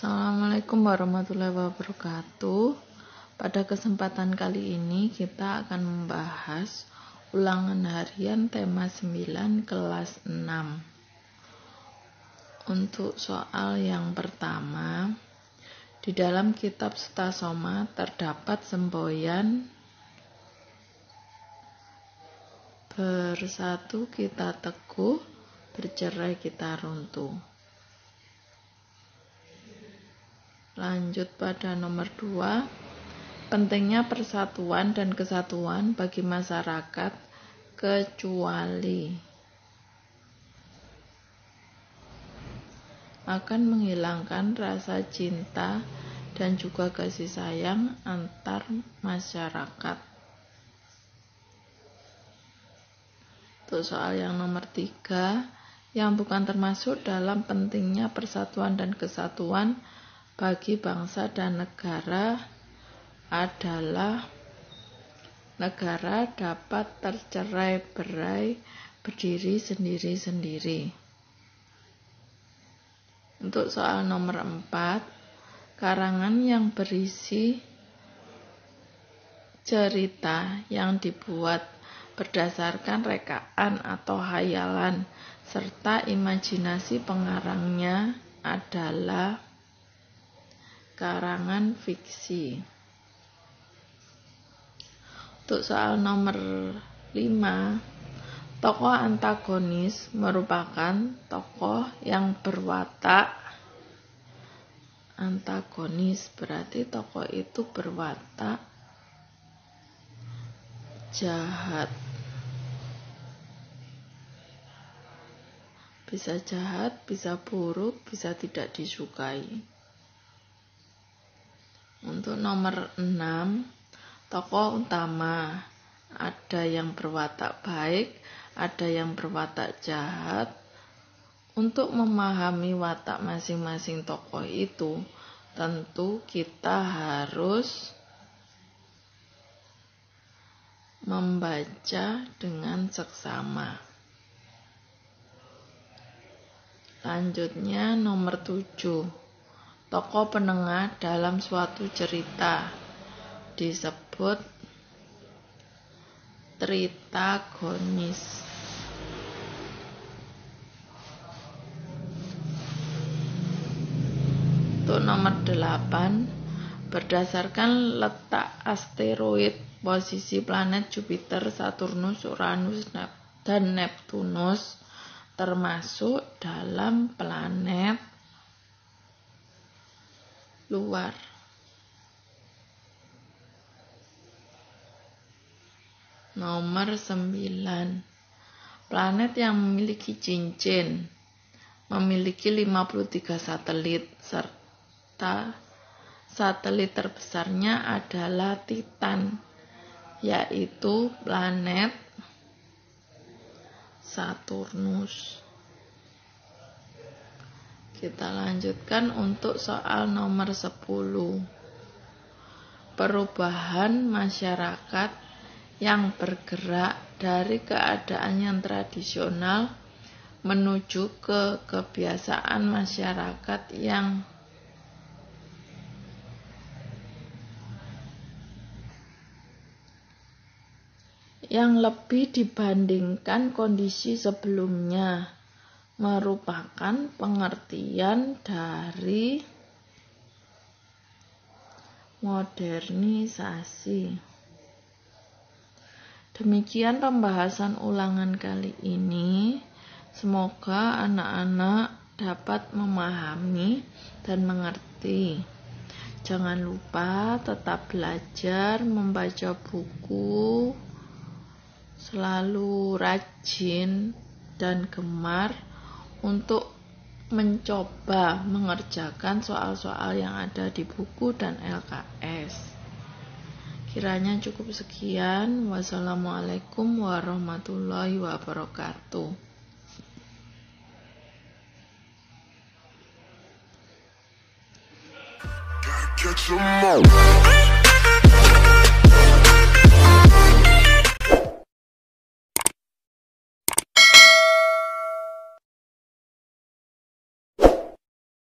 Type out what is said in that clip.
Assalamualaikum warahmatullahi wabarakatuh. Pada kesempatan kali ini kita akan membahas ulangan harian tema 9 kelas 6. Untuk soal yang pertama, di dalam kitab Sutasoma terdapat semboyan bersatu kita teguh, bercerai kita runtuh. Lanjut pada nomor 2, pentingnya persatuan dan kesatuan bagi masyarakat kecuali akan menghilangkan rasa cinta dan juga kasih sayang antar masyarakat. Untuk soal yang nomor tiga yang bukan termasuk dalam pentingnya persatuan dan kesatuan bagi bangsa dan negara adalah negara dapat tercerai berai berdiri sendiri-sendiri. Untuk soal nomor 4, karangan yang berisi cerita yang dibuat berdasarkan rekaan atau hayalan serta imajinasi pengarangnya adalah karangan fiksi. Untuk soal nomor 5, tokoh antagonis merupakan tokoh yang berwatak antagonis berarti tokoh itu berwatak jahat bisa jahat, bisa buruk, bisa tidak disukai itu nomor 6 tokoh utama ada yang berwatak baik ada yang berwatak jahat untuk memahami watak masing-masing tokoh itu tentu kita harus membaca dengan seksama Lanjutnya nomor 7 tokoh penengah dalam suatu cerita disebut tritagonis. Untuk nomor 8 berdasarkan letak asteroid posisi planet Jupiter, Saturnus, Uranus, dan Neptunus termasuk dalam planet luar. Nomor 9. Planet yang memiliki cincin memiliki 53 satelit serta satelit terbesarnya adalah Titan yaitu planet Saturnus. Kita lanjutkan untuk soal nomor 10. Perubahan masyarakat yang bergerak dari keadaan yang tradisional menuju ke kebiasaan masyarakat yang yang lebih dibandingkan kondisi sebelumnya merupakan pengertian dari modernisasi. Demikian pembahasan ulangan kali ini. Semoga anak-anak dapat memahami dan mengerti. Jangan lupa tetap belajar membaca buku, selalu rajin dan gemar untuk mencoba mengerjakan soal-soal yang ada di buku dan LKS. Kiranya cukup sekian. Wassalamualaikum warahmatullahi wabarakatuh. Catch 'em all.